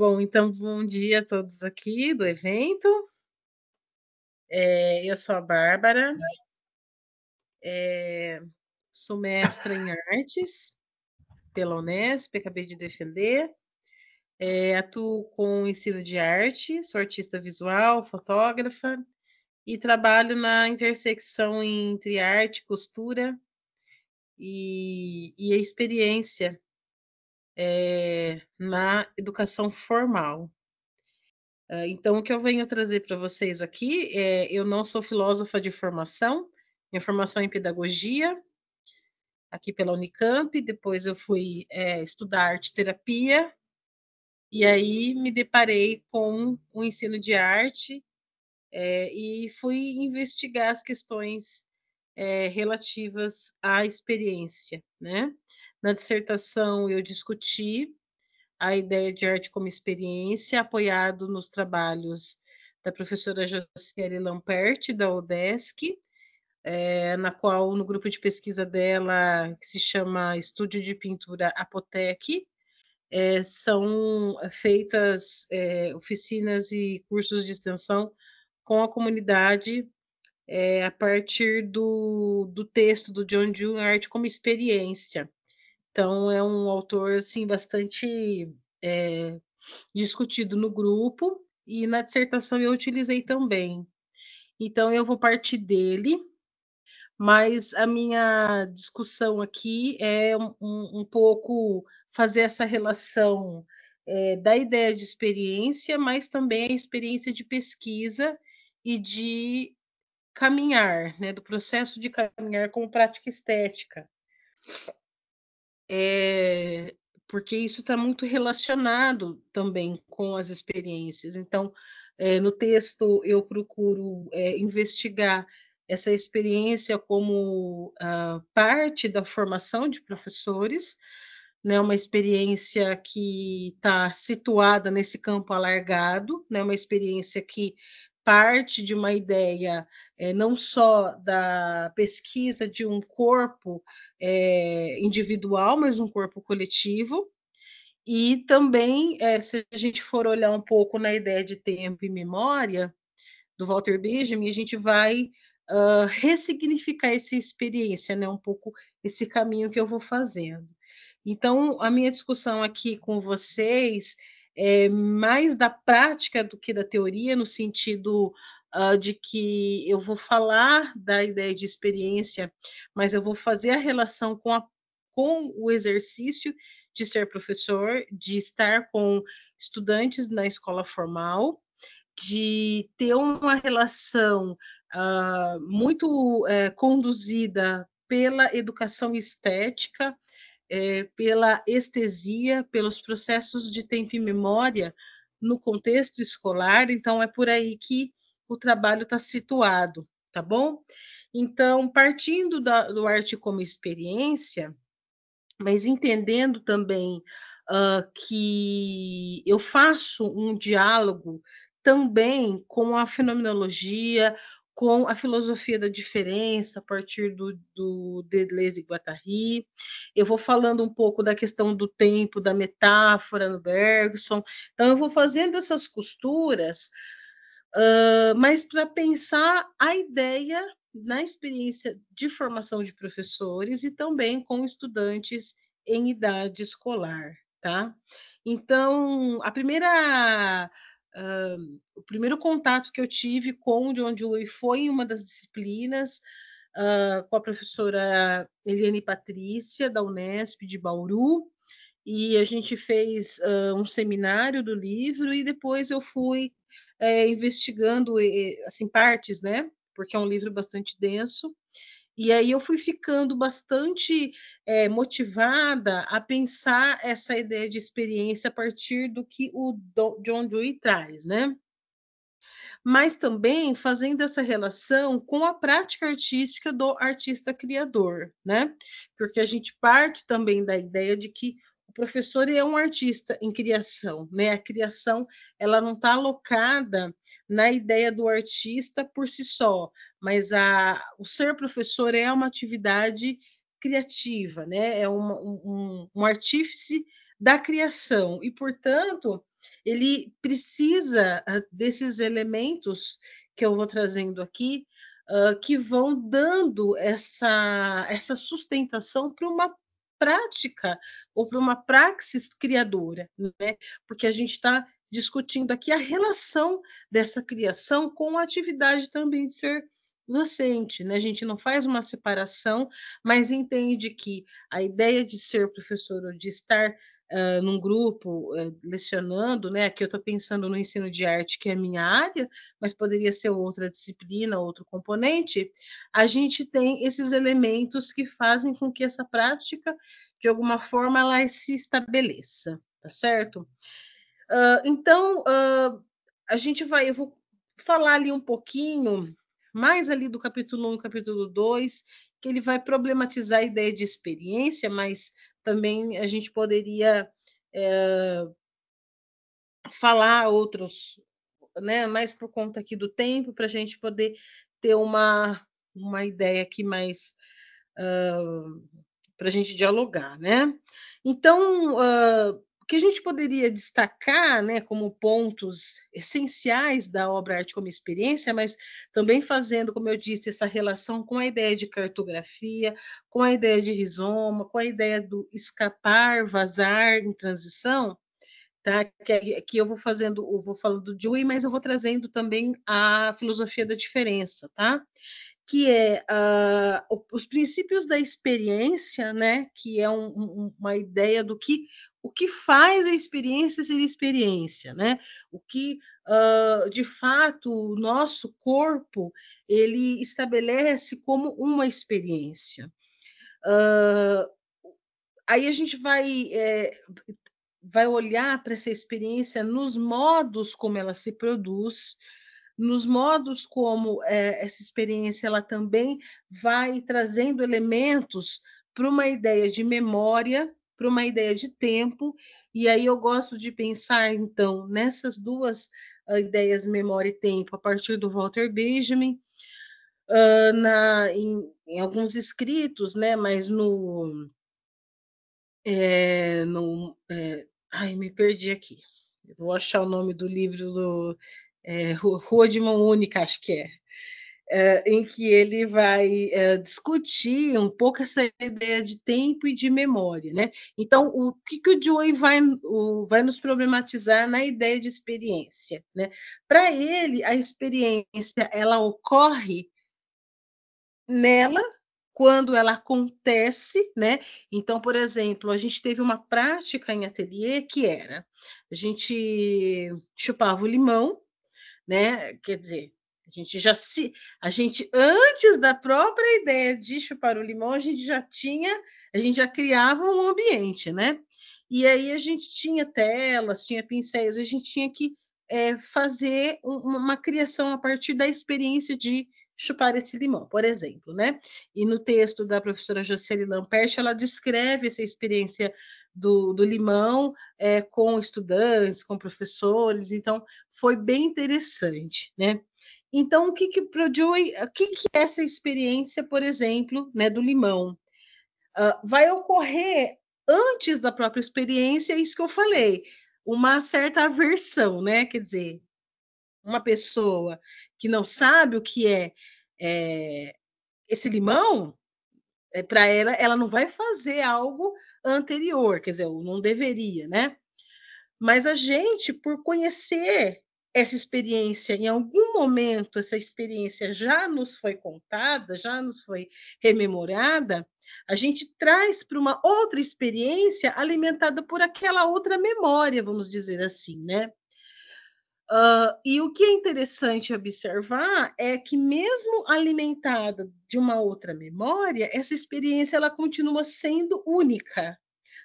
Bom, então bom dia a todos aqui do evento. É, eu sou a Bárbara, é, sou mestra em artes pela Unesp, acabei de defender. É, atuo com ensino de arte, sou artista visual, fotógrafa e trabalho na intersecção entre arte, costura e, e a experiência é, na educação formal. Ah, então, o que eu venho trazer para vocês aqui é: eu não sou filósofa de formação, minha formação é em pedagogia, aqui pela Unicamp. Depois, eu fui é, estudar arte terapia, e aí me deparei com o ensino de arte é, e fui investigar as questões relativas à experiência, né? Na dissertação, eu discuti a ideia de arte como experiência, apoiado nos trabalhos da professora Josiane Lamperti, da UDESC, é, eh, na qual, no grupo de pesquisa dela, que se chama Estúdio de Pintura Apotec, é, são feitas é, oficinas e cursos de extensão com a comunidade a partir do, do texto do John Dewey, Arte como Experiência. Então, é um autor, assim, bastante é, discutido no grupo e na dissertação eu utilizei também. Então, eu vou partir dele, mas a minha discussão aqui é um, um pouco fazer essa relação é, da ideia de experiência, mas também a experiência de pesquisa e de caminhar, né, do processo de caminhar como prática estética é, porque isso está muito relacionado também com as experiências. Então, é, no texto, eu procuro é, investigar essa experiência como ah, parte da formação de professores, né, uma experiência que está situada nesse campo alargado, né, uma experiência que parte de uma ideia é, não só da pesquisa de um corpo é, individual, mas um corpo coletivo. E também, é, se a gente for olhar um pouco na ideia de tempo e memória do Walter Benjamin, a gente vai uh, ressignificar essa experiência, né? um pouco esse caminho que eu vou fazendo. Então, a minha discussão aqui com vocês é, mais da prática do que da teoria, no sentido uh, de que eu vou falar da ideia de experiência, mas eu vou fazer a relação com, a, com o exercício de ser professor, de estar com estudantes na escola formal, de ter uma relação uh, muito uh, conduzida pela educação estética, é, pela estesia, pelos processos de tempo e memória no contexto escolar, então é por aí que o trabalho está situado, tá bom? Então, partindo da, do arte como experiência, mas entendendo também uh, que eu faço um diálogo também com a fenomenologia, com a filosofia da diferença a partir do, do Deleuze e Guattari. Eu vou falando um pouco da questão do tempo, da metáfora no Bergson. Então, eu vou fazendo essas costuras, uh, mas para pensar a ideia na experiência de formação de professores e também com estudantes em idade escolar, tá? Então, a primeira uh, o primeiro contato que eu tive com o John Dewey foi em uma das disciplinas, uh, com a professora Eliane Patrícia, da Unesp de Bauru, e a gente fez uh, um seminário do livro, e depois eu fui eh, investigando eh, assim partes, né? Porque é um livro bastante denso, e aí eu fui ficando bastante é, motivada a pensar essa ideia de experiência a partir do que o John Dewey traz, né? Mas também fazendo essa relação com a prática artística do artista criador, né? Porque a gente parte também da ideia de que o professor é um artista em criação, né? A criação ela não está alocada na ideia do artista por si só, mas a, o ser professor é uma atividade criativa, né? É um, um artífice da criação e, portanto, ele precisa ah, desses elementos que eu vou trazendo aqui, uh, que vão dando essa, essa sustentação para uma prática ou para uma praxis criadora, né? Porque a gente está discutindo aqui a relação dessa criação com a atividade também de ser docente, né? A gente não faz uma separação, mas entende que a ideia de ser professor ou de estar uh, num grupo uh, lecionando, né? Aqui eu estou pensando no ensino de arte, que é a minha área, mas poderia ser outra disciplina, outro componente. A gente tem esses elementos que fazem com que essa prática, de alguma forma, ela se estabeleça, tá certo? Uh, então, a gente vai, eu vou falar ali um pouquinho mais ali do capítulo 1 capítulo 2, que ele vai problematizar a ideia de experiência, mas também a gente poderia é, falar outros, né, mais por conta aqui do tempo, para a gente poder ter uma, uma ideia aqui mais. Uh, ah, para a gente dialogar, né? Então, uh, que a gente poderia destacar né, como pontos essenciais da obra Arte como Experiência, mas também fazendo, como eu disse, essa relação com a ideia de cartografia, com a ideia de rizoma, com a ideia do escapar, vazar em transição, tá? que aqui eu vou fazendo, eu vou falando do Dewey, mas eu vou trazendo também a filosofia da diferença, tá? que é uh, os princípios da experiência, né, que é um, um, uma ideia do que o que faz a experiência ser experiência, né? O que, uh, de fato, o nosso corpo ele estabelece como uma experiência. Uh, aí a gente vai é, vai olhar para essa experiência nos modos como ela se produz, nos modos como é, essa experiência ela também vai trazendo elementos para uma ideia de memória para uma ideia de tempo, e aí eu gosto de pensar, então, nessas duas ah, ideias, memória e tempo, a partir do Walter Benjamin, uh, na, em, em, alguns escritos, né, mas no. É, no é, ai, me perdi aqui. vou achar o nome do livro do é, Rua de Mão Única, acho que é. Eh, em que ele vai eh, discutir um pouco essa ideia de tempo e de memória. Né? Então, o que, que o Joey vai, o, vai nos problematizar na ideia de experiência? Né? Para ele, a experiência ela ocorre nela quando ela acontece, né? Então, por exemplo, a gente teve uma prática em ateliê que era a gente chupava o limão, né? Quer dizer, a gente já se. A gente, antes da própria ideia de chupar o limão, a gente já tinha, a gente já criava um ambiente, né? E aí a gente tinha telas, tinha pincéis, a gente tinha que é, fazer uma criação a partir da experiência de chupar esse limão, por exemplo, né? E no texto da professora Josiane Lamperche, ela descreve essa experiência do, do limão é, com estudantes, com professores, então foi bem interessante, né? Então, o que que produz, o que que é essa experiência, por exemplo, né, do limão? Uh, vai ocorrer antes da própria experiência, é isso que eu falei, uma certa aversão, né? Quer dizer, uma pessoa que não sabe o que é é, esse limão, é, eh, para ela, ela não vai fazer algo anterior, quer dizer, não deveria, né? Mas a gente, por conhecer essa experiência, em algum momento, essa experiência já nos foi contada, já nos foi rememorada, a gente traz para uma outra experiência alimentada por aquela outra memória, vamos dizer assim, né? Uh, e o que é interessante observar é que, mesmo alimentada de uma outra memória, essa experiência ela continua sendo única,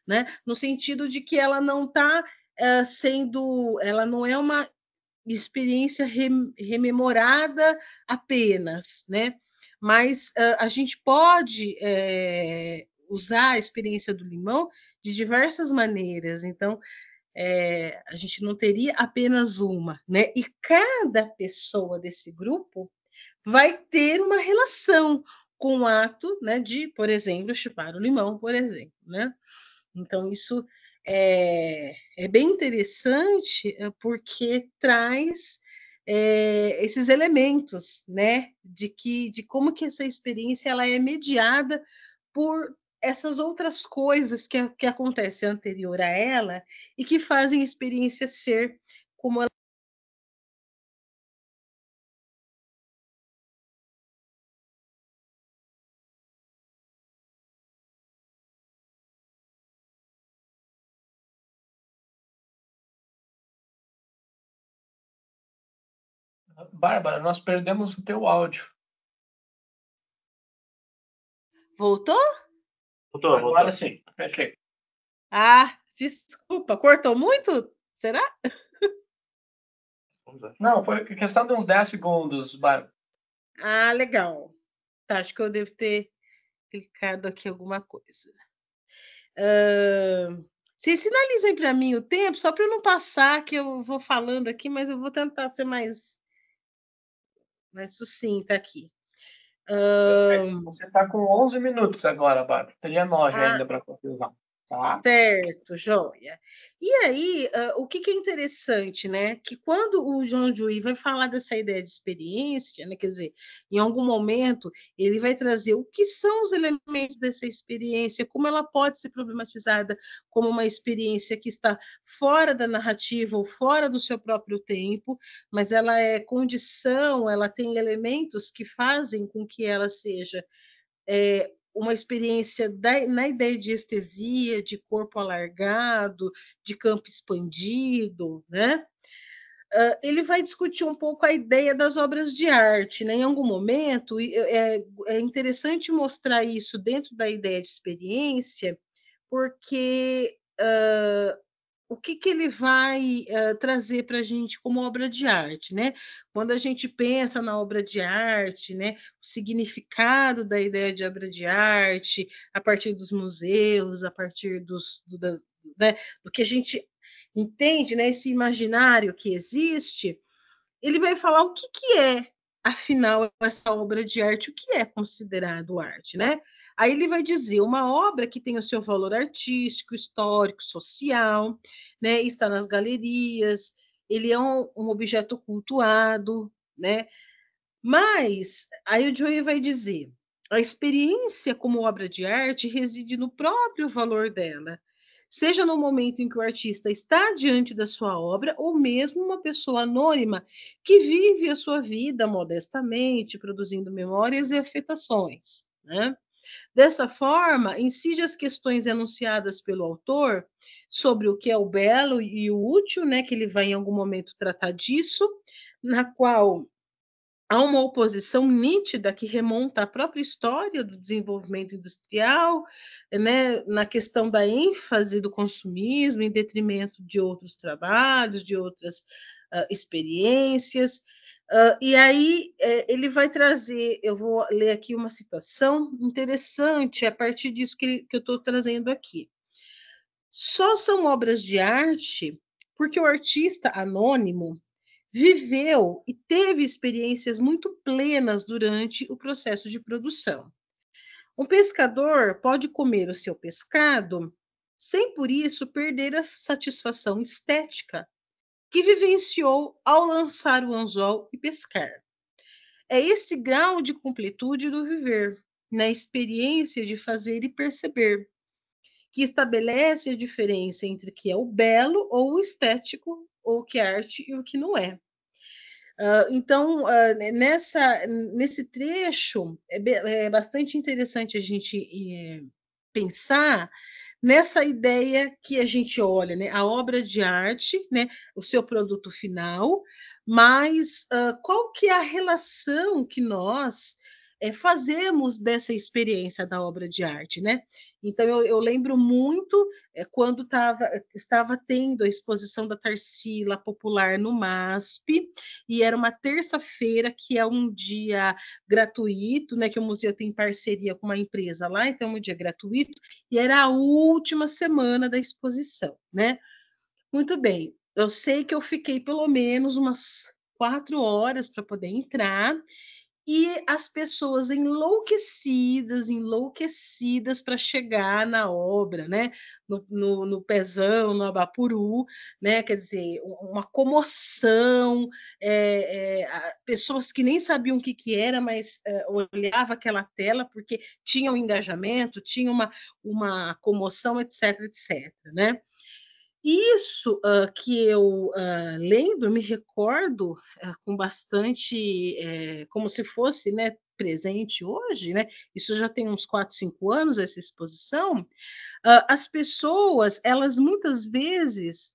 né? no sentido de que ela não está uh, eh, sendo, ela não é uma experiência rem, rememorada apenas, né? mas uh, a gente pode é, usar a experiência do limão de diversas maneiras. Então, é, a gente não teria apenas uma, né? E cada pessoa desse grupo vai ter uma relação com o ato, né? De, por exemplo, chupar o limão, por exemplo, né? Então isso é, é bem interessante eh, porque traz é, esses elementos, né? De que, de como que essa experiência ela é mediada por essas outras coisas que, que acontecem anterior a ela e que fazem a experiência ser como ela Bárbara, nós perdemos o teu áudio. Voltou? Voltou, Agora sim, Ah, desculpa, cortou muito? Será? Não, foi questão de uns 10 segundos, Bárbara. Ah, legal. Tá, acho que eu devo ter clicado aqui alguma coisa. Uh, vocês sinalizem para mim o tempo, só para eu não passar, que eu vou falando aqui, mas eu vou tentar ser mais, mais sucinta aqui. Um... Você está com 11 tá minutos agora, Bárbara. Teria 9 ah, ainda para conclusão. Tá? Certo, joia. E aí, uh, o que, que, é interessante, né? Que quando o John Dewey vai falar dessa ideia de experiência, né? quer dizer, em algum momento ele vai trazer o que são os elementos dessa experiência, como ela pode ser problematizada como uma experiência que está fora da narrativa ou fora do seu próprio tempo, mas ela é condição, ela tem elementos que fazem com que ela seja é, uma experiência da, na né, ideia de estesia, de corpo alargado, de campo expandido, né? Uh, ele vai discutir um pouco a ideia das obras de arte. Né? Em algum momento, é, é, é interessante mostrar isso dentro da ideia de experiência, porque ah, o que, que ele vai uh, trazer para a gente como obra de arte, né? Quando a gente pensa na obra de arte, né, o significado da ideia de obra de arte, a partir dos museus, a partir dos, do, da, né, do que a gente entende, né, esse imaginário que existe, ele vai falar o que, que é, afinal, essa obra de arte, o que é considerado arte, né? Aí ele vai dizer uma obra que tem o seu valor artístico, histórico, social, né? Está nas galerias, ele é um, um objeto cultuado, né? Mas aí o Joey vai dizer, a experiência como obra de arte reside no próprio valor dela, seja no momento em que o artista está diante da sua obra, ou mesmo uma pessoa anônima que vive a sua vida modestamente, produzindo memórias e afetações. Né? Dessa forma, incide as questões enunciadas pelo autor sobre o que é o belo e o útil, né, que ele vai em algum momento tratar disso, na qual há uma oposição nítida que remonta à própria história do desenvolvimento industrial, né, na questão da ênfase do consumismo em detrimento de outros trabalhos, de outras uh, experiências. Uh, e aí é, ele vai trazer, eu vou ler aqui uma citação interessante a partir disso que, que eu estou trazendo aqui. Só são obras de arte porque o artista anônimo viveu e teve experiências muito plenas durante o processo de produção. Um pescador pode comer o seu pescado sem por isso perder a satisfação estética que vivenciou ao lançar o anzol e pescar. É esse grau de completude do viver, na experiência de fazer e perceber, que estabelece a diferença entre o que é o belo ou o estético, ou o que é arte e o que não é. Uh, então, uh, nessa, nesse trecho, é, é, bastante interessante a gente é, pensar nessa ideia que a gente olha, né? A obra de arte, né? O seu produto final, mas uh, qual que é a relação que nós é, fazemos dessa experiência da obra de arte, né? Então eu, eu lembro muito é, quando tava, estava tendo a exposição da Tarsila Popular no MASP, e era uma terça-feira, que é um dia gratuito, né? Que o museu tem parceria com uma empresa lá, então é um dia gratuito, e era a última semana da exposição, né? Muito bem, eu sei que eu fiquei pelo menos umas quatro horas para poder entrar, e as pessoas enlouquecidas, enlouquecidas para chegar na obra, né? No, no, no, Pezão, no Abapuru, né? Quer dizer, uma comoção, é, é, pessoas que nem sabiam o que, que era, mas é, olhava aquela tela porque tinha um engajamento, tinha uma, uma comoção, etc, etc, né? isso uh, que eu uh, lembro, me recordo uh, com bastante, eh, como se fosse né, presente hoje, né? Isso já tem uns 4, 5 anos, essa exposição. as pessoas, elas muitas vezes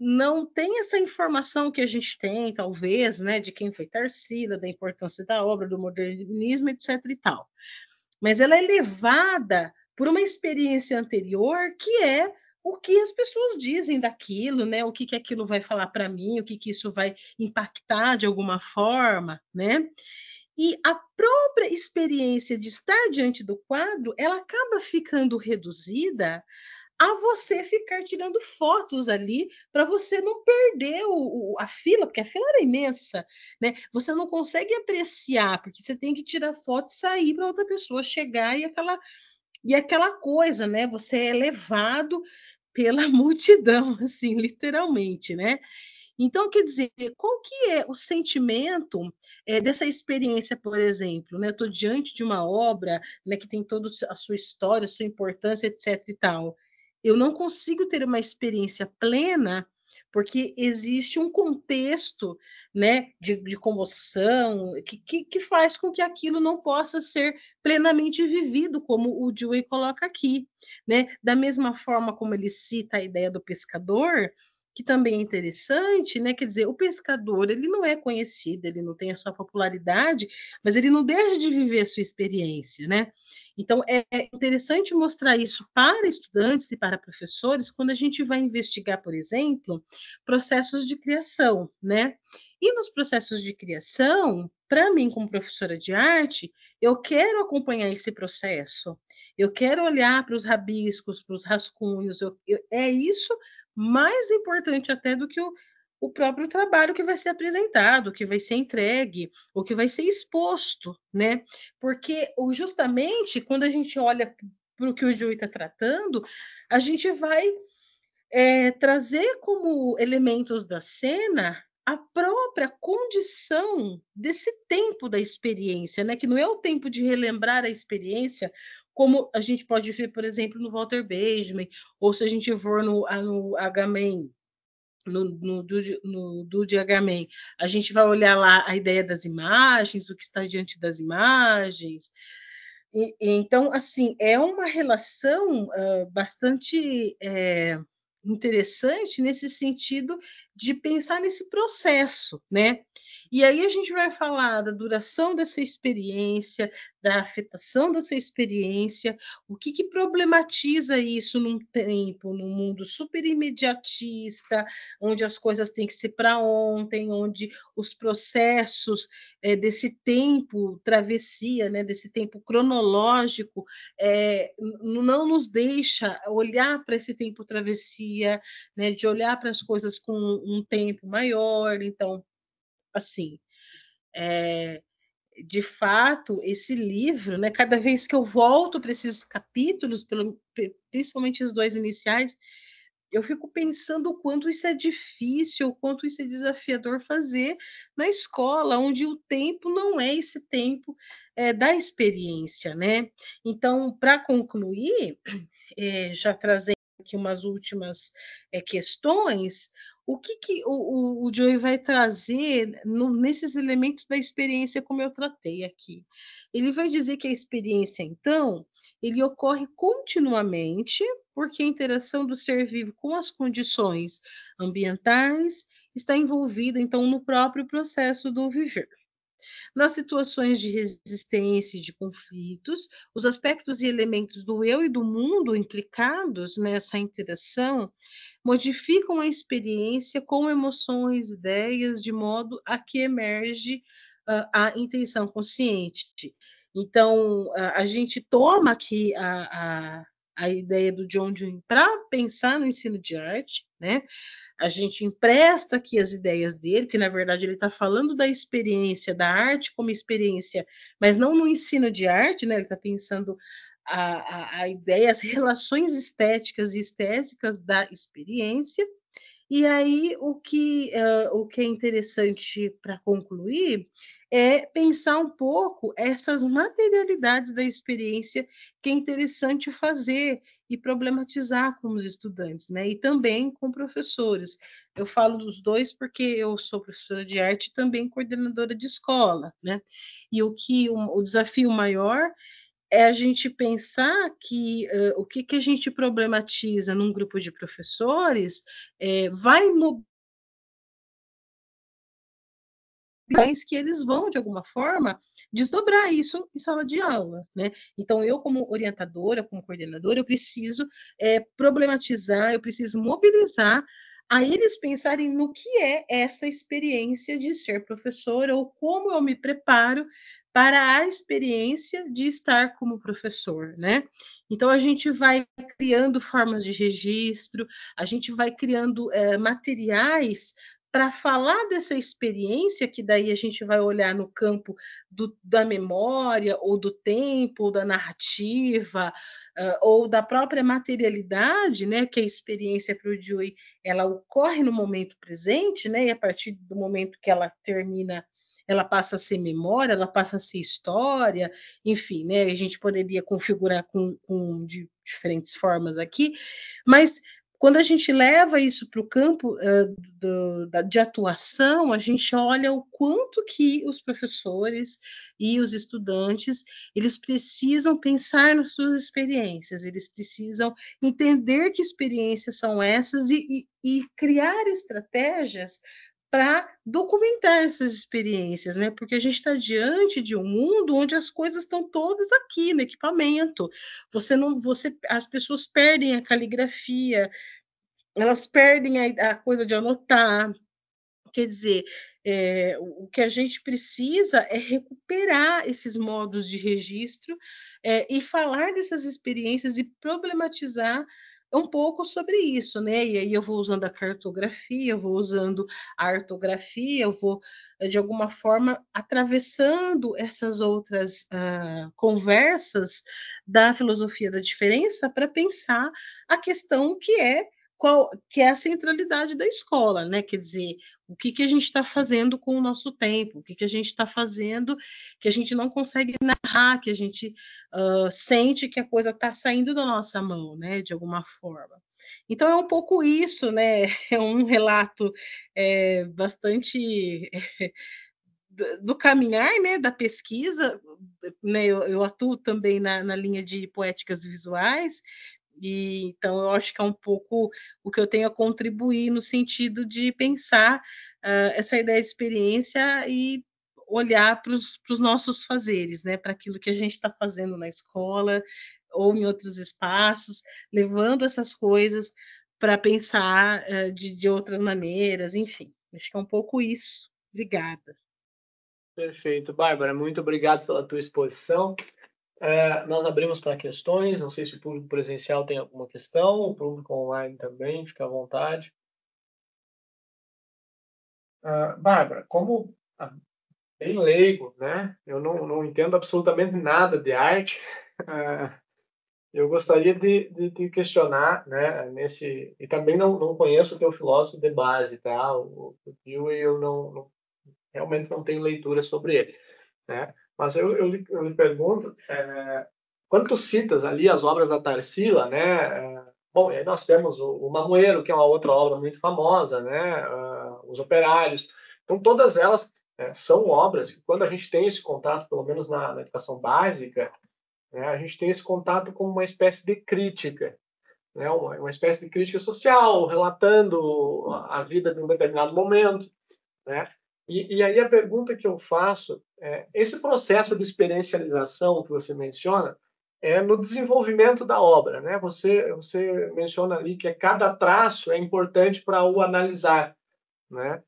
não têm essa informação que a gente tem, talvez, né, de quem foi Tarsila, da importância da obra, do modernismo, etc. e tal. Mas ela é levada por uma experiência anterior que é o que as pessoas dizem daquilo, né? O que, que aquilo vai falar para mim, o que, que isso vai impactar de alguma forma, né? E a própria experiência de estar diante do quadro, ela acaba ficando reduzida a você ficar tirando fotos ali para você não perder o, o, a fila, porque a fila era imensa, né? Você não consegue apreciar, porque você tem que tirar foto e sair para outra pessoa chegar e aquela e aquela coisa, né? Você é levado pela multidão, assim, literalmente, né? Então, quer dizer, qual que é o sentimento é, dessa experiência, por exemplo? Né? Estou diante de uma obra né, que tem toda a sua história, a sua importância, etc. e tal. Eu não consigo ter uma experiência plena porque existe um contexto né, de, de comoção que, que, que, faz com que aquilo não possa ser plenamente vivido, como o Dewey coloca aqui. Né? Da mesma forma como ele cita a ideia do pescador, que também é interessante, né? Quer dizer, o pescador, ele não é conhecido, ele não tem a sua popularidade, mas ele não deixa de viver a sua experiência, né? Então, é interessante mostrar isso para estudantes e para professores quando a gente vai investigar, por exemplo, processos de criação, né? E nos processos de criação, para mim, como professora de arte, eu quero acompanhar esse processo, eu quero olhar para os rabiscos, para os rascunhos, eu, eu, é isso mais importante até do que o, o próprio trabalho que vai ser apresentado, que vai ser entregue, o que vai ser exposto, né? Porque justamente quando a gente olha para o que o Dewey está tratando, a gente vai é, trazer como elementos da cena a própria condição desse tempo da experiência, né? Que não é o tempo de relembrar a experiência como a gente pode ver, por exemplo, no Walter Benjamin, ou se a gente for no, no Agamemnon, no, no, do, no, do diagramen, a gente vai olhar lá a ideia das imagens, o que está diante das imagens. E, e, então, assim, é uma relação uh, bastante é, interessante nesse sentido de pensar nesse processo, né? E aí a gente vai falar da duração dessa experiência, da afetação dessa experiência, o que, que problematiza isso num tempo, num mundo super imediatista, onde as coisas têm que ser para ontem, onde os processos é, desse tempo travessia, né, desse tempo cronológico, é, não nos deixa olhar para esse tempo travessia, né, de olhar para as coisas com um tempo maior. Então, assim, é, de fato, esse livro, né, cada vez que eu volto para esses capítulos, pelo, principalmente os dois iniciais, eu fico pensando o quanto isso é difícil, o quanto isso é desafiador fazer na escola, onde o tempo não é esse tempo é, da experiência, né? Então, para concluir, é, já trazendo aqui umas últimas é, questões, o que, que o, o, Joey vai trazer no, nesses elementos da experiência como eu tratei aqui? Ele vai dizer que a experiência, então, ele ocorre continuamente, porque a interação do ser vivo com as condições ambientais está envolvida, então, no próprio processo do viver. Nas situações de resistência e de conflitos, os aspectos e elementos do eu e do mundo implicados nessa interação modificam a experiência com emoções, ideias, de modo a que emerge uh, a intenção consciente. Então, uh, a gente toma aqui a, a, a ideia do John Dewey para pensar no ensino de arte, né? A gente empresta aqui as ideias dele, que na verdade ele está falando da experiência da arte como experiência, mas não no ensino de arte, né? Ele está pensando a, a, ideia, as relações estéticas e estésicas da experiência. E aí, o que, uh, o que é interessante para concluir é pensar um pouco essas materialidades da experiência que é interessante fazer e problematizar com os estudantes, né? E também com professores. Eu falo dos dois porque eu sou professora de arte e também coordenadora de escola, né? E o que um, o desafio maior é a gente pensar que uh, o que, que a gente problematiza num grupo de professores é, vai mudar que eles vão, de alguma forma, desdobrar isso em sala de aula, né? Então, eu, como orientadora, como coordenadora, eu preciso é, problematizar, eu preciso mobilizar a eles pensarem no que é essa experiência de ser professora ou como eu me preparo para a experiência de estar como professor, né? Então a gente vai criando formas de registro, a gente vai criando é, materiais para falar dessa experiência, que daí a gente vai olhar no campo do, da memória, ou do tempo, ou da narrativa, uh, ou da própria materialidade, né, que a experiência para o Dewey, ela ocorre no momento presente, né, e a partir do momento que ela termina ela passa a ser memória, ela passa a ser história, enfim, né? A gente poderia configurar com, com de diferentes formas aqui, mas quando a gente leva isso para o campo uh, do, da, de atuação, a gente olha o quanto que os professores e os estudantes eles precisam pensar nas suas experiências, eles precisam entender que experiências são essas e, e, e criar estratégias para documentar essas experiências, né? Porque a gente está diante de um mundo onde as coisas estão todas aqui no equipamento. Você não, você, as pessoas perdem a caligrafia, elas perdem a, a coisa de anotar. Quer dizer, é, o que a gente precisa é recuperar esses modos de registro é, e falar dessas experiências e problematizar um pouco sobre isso, né? E aí eu vou usando a cartografia, eu vou usando a artografia, eu vou, eh, de alguma forma, atravessando essas outras uh, conversas da filosofia da diferença para pensar a questão que é qual que é a centralidade da escola, né? Quer dizer, o que, que a gente está fazendo com o nosso tempo, o que, que a gente está fazendo que a gente não consegue narrar, que a gente uh, sente que a coisa está saindo da nossa mão, né? De alguma forma. Então é um pouco isso, né? É um relato é, bastante do caminhar, né, da pesquisa, né, eu, eu atuo também na, na linha de poéticas visuais, e então eu acho que é um pouco o que eu tenho a contribuir no sentido de pensar uh, essa ideia de experiência e olhar para os nossos fazeres, né? Para aquilo que a gente está fazendo na escola ou em outros espaços, levando essas coisas para pensar uh, de, de outras maneiras, enfim. Acho que é um pouco isso. Obrigada. Perfeito, Bárbara. Muito obrigado pela tua exposição. É, nós abrimos para questões, não sei se o público presencial tem alguma questão, o público online também, fica à vontade. Uh, Bárbara, como bem leigo, né? Eu não, não entendo absolutamente nada de arte. Uh, eu gostaria de, de, questionar, né? Nesse e também não, não conheço o teu filósofo de base, tá? O, o Dewey eu não, não realmente não tenho leitura sobre ele, né? Mas eu, eu, lhe, eu lhe pergunto, é, quando tu citas ali as obras da Tarsila, né? É, bom, aí nós temos o, o Marroeiro, que é uma outra obra muito famosa, né? Ah, os Operários. Então, todas elas é, são obras que, quando a gente tem esse contato, pelo menos na, na educação básica, né, a gente tem esse contato como uma espécie de crítica, né, uma, uma espécie de crítica social, relatando a vida de um determinado momento. Né? E, e aí a pergunta que eu faço é: esse processo de experiencialização que você menciona é no desenvolvimento da obra, né? Você você menciona ali que é cada traço é importante para o analisar, né?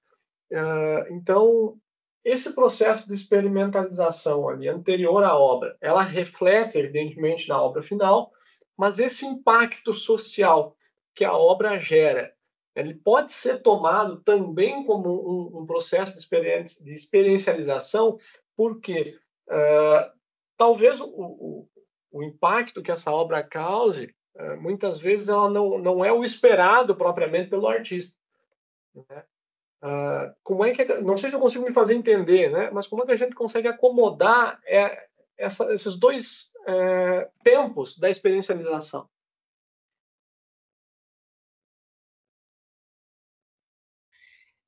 Uh, então esse processo de experimentalização ali anterior à obra, ela reflete evidentemente na obra final, mas esse impacto social que a obra gera ele pode ser tomado também como um, um processo de, experiência, de experiencialização, porque eh, talvez o, o, o, impacto que essa obra cause, eh, muitas vezes ela não, não é o esperado propriamente pelo artista. Né? Uh, como é, é que não sei se eu consigo me fazer entender, né? Mas como é que a gente consegue acomodar é, essa, esses dois é, tempos da experiencialização?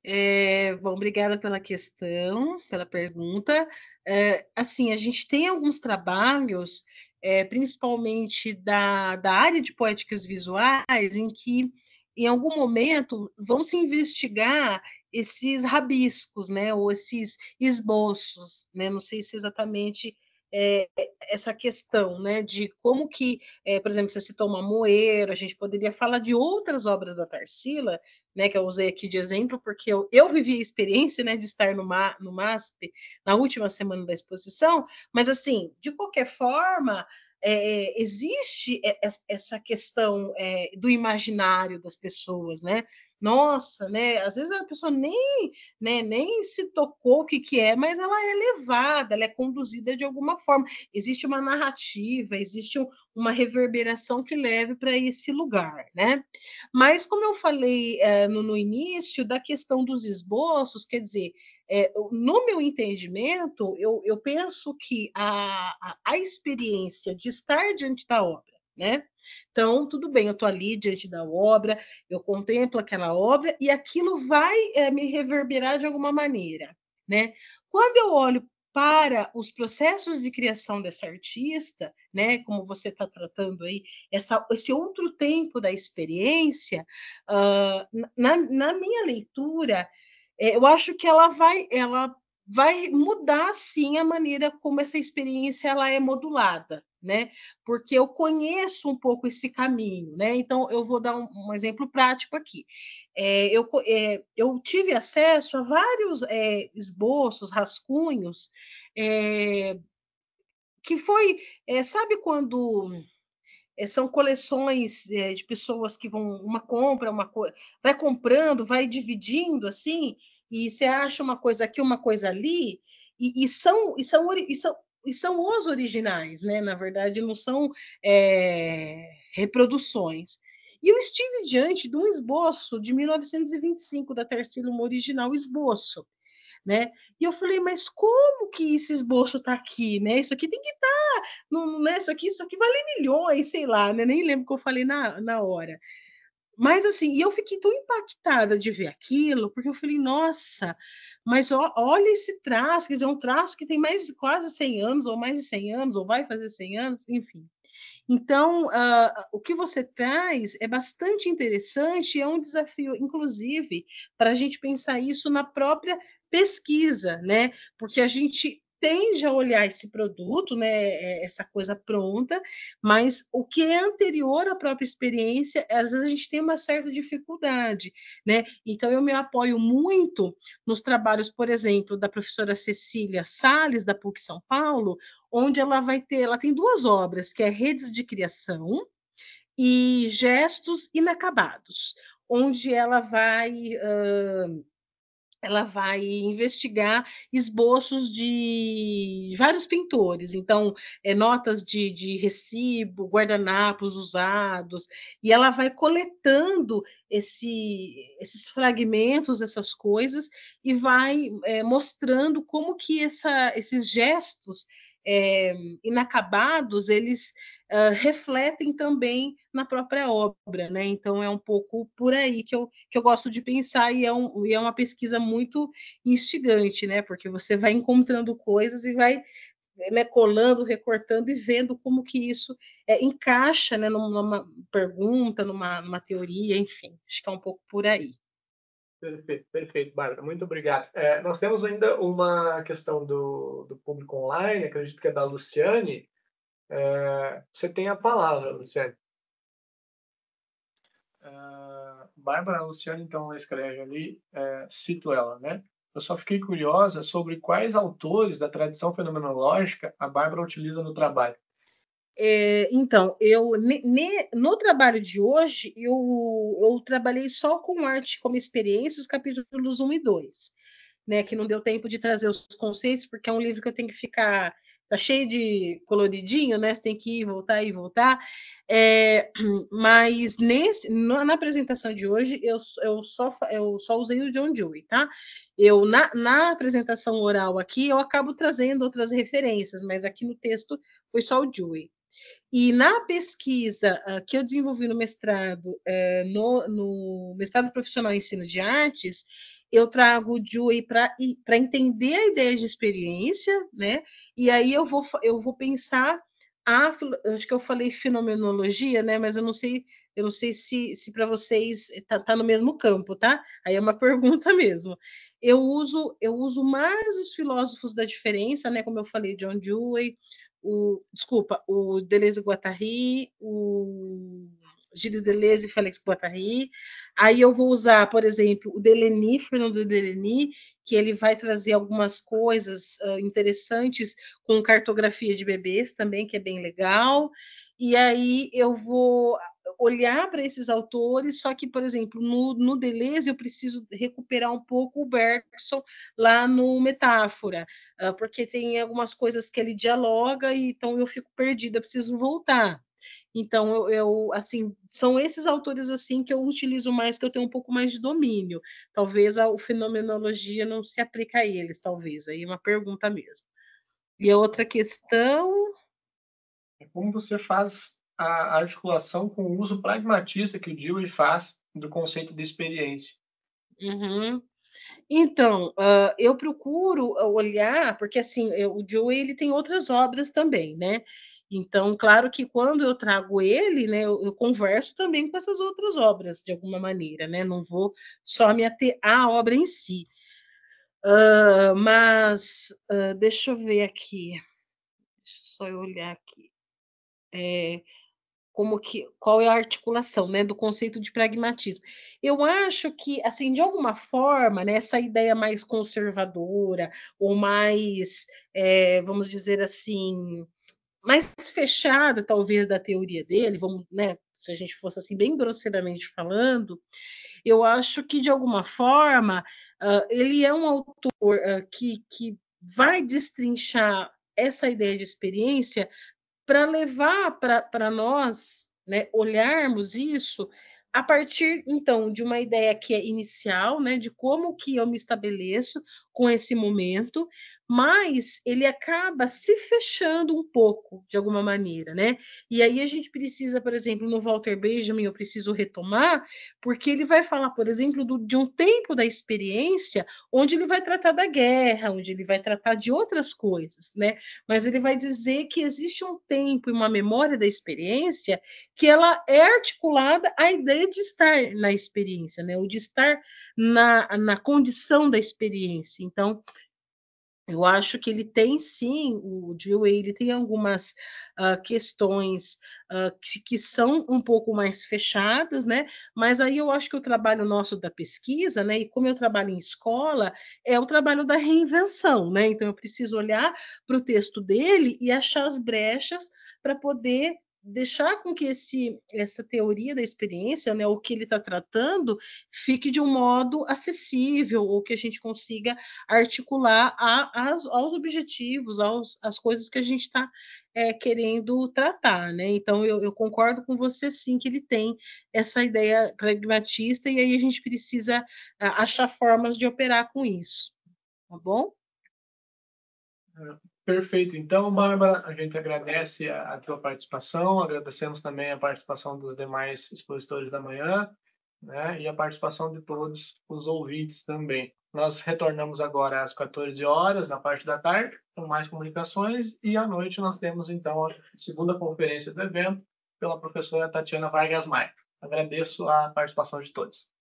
É, bom, obrigada pela questão, pela pergunta. É, assim, a gente tem alguns trabalhos, é, principalmente da, da área de poéticas visuais, em que, em algum momento, vão se investigar esses rabiscos, né, ou esses esboços, né, não sei se exatamente é, essa questão, né, de como que, é, por exemplo, você citou uma moeira, a gente poderia falar de outras obras da Tarsila, né, que eu usei aqui de exemplo, porque eu, eu vivi a experiência, né, de estar no, Ma, no MASP na última semana da exposição, mas, assim, de qualquer forma, é, existe essa questão é, do imaginário das pessoas, né? nossa, né? Às vezes a pessoa nem, né, nem se tocou o que, que é, mas ela é levada, ela é conduzida de alguma forma. Existe uma narrativa, existe um, uma reverberação que leve para esse lugar, né? Mas como eu falei é, no, no, início da questão dos esboços, quer dizer, é, no meu entendimento, eu, eu penso que a, a, a experiência de estar diante da obra né? Então, tudo bem, eu estou ali diante da obra, eu contemplo aquela obra e aquilo vai é, me reverberar de alguma maneira, né? Quando eu olho para os processos de criação dessa artista, né, como você está tratando aí, essa, esse outro tempo da experiência, uh, na, na, minha leitura, eh, eu acho que ela vai, ela vai mudar sim a maneira como essa experiência ela é modulada, né? Porque eu conheço um pouco esse caminho, né? Então eu vou dar um, um exemplo prático aqui. É, eu, é, eu tive acesso a vários é, esboços, rascunhos, é, que foi, é, sabe quando é, são coleções de pessoas que vão uma compra, uma coisa, vai comprando, vai dividindo assim, e você acha uma coisa aqui, uma coisa ali, e, e são e são, e são e são os originais, né? Na verdade, não são é, reproduções. E eu estive diante de um esboço de 1925 da Terceira Uma original esboço, né? E eu falei, mas como que esse esboço está aqui, né? Isso aqui tem que estar, tá, não, né? Isso aqui, isso aqui vale milhões, sei lá, né? Nem lembro o que eu falei na, na hora. Mas assim, e eu fiquei tão impactada de ver aquilo, porque eu falei, nossa, mas ó, olha esse traço, quer dizer, é um traço que tem mais de quase 100 anos, ou mais de 100 anos, ou vai fazer 100 anos, enfim. Então, uh, o que você traz é bastante interessante, é um desafio, inclusive, para a gente pensar isso na própria pesquisa, né? Porque a gente tende a olhar esse produto, né, é, essa coisa pronta, mas o que é anterior à própria experiência, às vezes a gente tem uma certa dificuldade, né? Então eu me apoio muito nos trabalhos, por exemplo, da professora Cecília Sales da PUC São Paulo, onde ela vai ter, ela tem duas obras, que é Redes de Criação e Gestos Inacabados, onde ela vai uh, ela vai investigar esboços de vários pintores, então é, notas de, de recibo, guardanapos usados, e ela vai coletando esse, esses fragmentos, essas coisas, e vai é, mostrando como que essa, esses gestos é, inacabados, eles uh, refletem também na própria obra, né? Então é um pouco por aí que eu, que eu gosto de pensar e é, um, e é uma pesquisa muito instigante, né? Porque você vai encontrando coisas e vai né, colando, recortando e vendo como que isso é, encaixa né, numa pergunta, numa, numa teoria, enfim, acho que é um pouco por aí. Perfeito, perfeito, Bárbara. Muito obrigado. É, nós temos ainda uma questão do, do público online, acredito que é da Luciane. É, você tem a palavra, Luciane. Uh, Bárbara, a Luciane, então, ela escreve ali, é, cito ela, né? Eu só fiquei curiosa sobre quais autores da tradição fenomenológica a Bárbara utiliza no trabalho. É, então, eu ne, no trabalho de hoje, eu, eu trabalhei só com arte como experiência, os capítulos 1 e 2, né? Que não deu tempo de trazer os conceitos, porque é um livro que eu tenho que ficar. Tá cheio de coloridinho, né? tem que ir, voltar e voltar. É, mas nesse, na, apresentação de hoje, eu, eu, só, eu só usei o John Dewey, tá? Eu, na, na apresentação oral aqui, eu acabo trazendo outras referências, mas aqui no texto foi só o Dewey. E na pesquisa uh, que eu desenvolvi no mestrado, uh, no, no, mestrado profissional em ensino de artes, eu trago o Dewey para entender a ideia de experiência, né? E aí eu vou, eu vou pensar a, acho que eu falei fenomenologia, né? Mas eu não sei, eu não sei se, se para vocês está eh, tá, no mesmo campo, tá? Aí é uma pergunta mesmo. Eu uso, eu uso mais os filósofos da diferença, né? Como eu falei, John Dewey, o desculpa, o Deleuze Guattari, o Gilles Deleuze e Félix Guattari. Aí eu vou usar, por exemplo, o Deleny, Fernando Deleni que ele vai trazer algumas coisas uh, interessantes com cartografia de bebês também, que é bem legal. E aí eu vou olhar para esses autores, só que, por exemplo, no, no Deleuze eu preciso recuperar um pouco o Bergson lá no Metáfora, ah, porque tem algumas coisas que ele dialoga, e, então eu fico perdida, preciso voltar. Então, eu, eu, assim, são esses autores assim que eu utilizo mais, que eu tenho um pouco mais de domínio. Talvez a, a fenomenologia não se aplique a eles, talvez. Aí é uma pergunta mesmo. E a outra questão. É como você faz a articulação com o uso pragmatista que o Dewey faz do conceito de experiência. Uhum. Então, uh, eu procuro olhar, porque assim, eu, o Dewey ele tem outras obras também, né? Então, claro que quando eu trago ele, né, eu, eu, converso também com essas outras obras, de alguma maneira, né? Não vou só me ater à obra em si. Uh, mas, uh, deixa eu ver aqui, deixa só eu olhar aqui. É, como que qual é a articulação né, do conceito de pragmatismo. Eu acho que, assim, de alguma forma, né, essa ideia mais conservadora ou mais, é, vamos dizer assim, mais fechada, talvez, da teoria dele, vamos, né, se a gente fosse assim bem grosseiramente falando, eu acho que, de alguma forma, uh, ele é um autor uh, que, que vai destrinchar essa ideia de experiência para levar para nós né, olharmos isso a partir então de uma ideia que é inicial, né, de como que eu me estabeleço com esse momento, mas ele acaba se fechando um pouco, de alguma maneira, né? E aí a gente precisa, por exemplo, no Walter Benjamin, eu preciso retomar, porque ele vai falar, por exemplo, do, de um tempo da experiência, onde ele vai tratar da guerra, onde ele vai tratar de outras coisas, né? Mas ele vai dizer que existe um tempo e uma memória da experiência que ela é articulada à ideia de estar na experiência, né? Ou de estar na, na condição da experiência. Então, eu acho que ele tem sim, o Dewey, ele tem algumas uh, questões uh, que, que, são um pouco mais fechadas, né? Mas aí eu acho que o trabalho nosso da pesquisa, né? E como eu trabalho em escola, é o trabalho da reinvenção, né? Então eu preciso olhar para o texto dele e achar as brechas para poder deixar com que esse, essa teoria da experiência, né, o que ele está tratando, fique de um modo acessível, ou que a gente consiga articular a, as, aos objetivos, aos, às coisas que a gente está é, querendo tratar. Né? Então, eu, eu, concordo com você, sim, que ele tem essa ideia pragmatista, e aí a gente precisa é, achar formas de operar com isso. Tá bom? É. Perfeito. Então, Bárbara, a gente agradece a, a tua participação, agradecemos também a participação dos demais expositores da manhã né, e a participação de todos os ouvintes também. Nós retornamos agora às 14 horas, na parte da tarde, com mais comunicações, e à noite nós temos, então, a segunda conferência do evento pela professora Tatiana Vargas Maia. Agradeço a participação de todos.